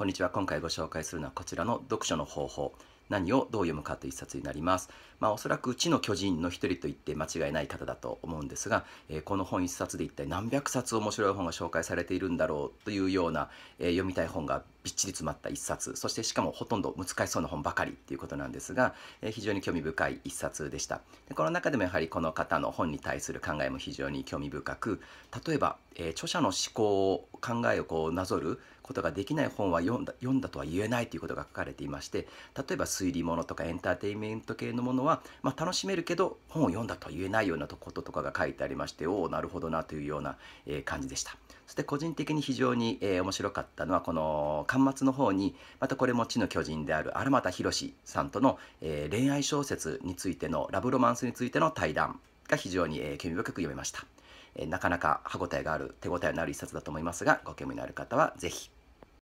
こんにちは。今回ご紹介するのはこちらの読書の方法。何をどう読むかという一冊になります。まあ、おそらくうちの巨人の一人と言って間違いない方だと思うんですが、えー、この本一冊で一体何百冊面白い本が紹介されているんだろうというような、えー、読みたい本がびっちり詰まった一冊、そしてしかもほとんど難しそうな本ばかりということなんですが、えー、非常に興味深い一冊でした。でこの中でもやはりこの方の本に対する考えも非常に興味深く、例えば、え著者の思考、考えをこうなぞることができない本は読んだ読んだとは言えないということが書かれていまして、例えば推理ものとかエンターテインメント系のものは、まあ、楽しめるけど本を読んだとは言えないようなこととかが書いてありましておおなるほどなというような、えー、感じでした。そして個人的に非常に、えー、面白かったのはこの巻末の方にまたこれも地の巨人である荒俣宏さんとの、えー、恋愛小説についてのラブロマンスについての対談が非常に、えー、興味深く読めました、えなかなか歯ごたえがある手応えのある一冊だと思いますがご興味のある方は是非。